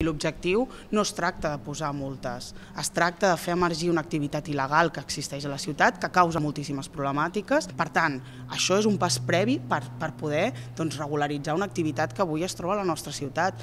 L'objectiu no es tracta de posar multes, es tracta de fer emergir una activitat il·legal que existeix a la ciutat, que causa moltíssimes problemàtiques. Per tant, això és un pas previ per, per poder doncs, regularitzar una activitat que avui es troba a la nostra ciutat.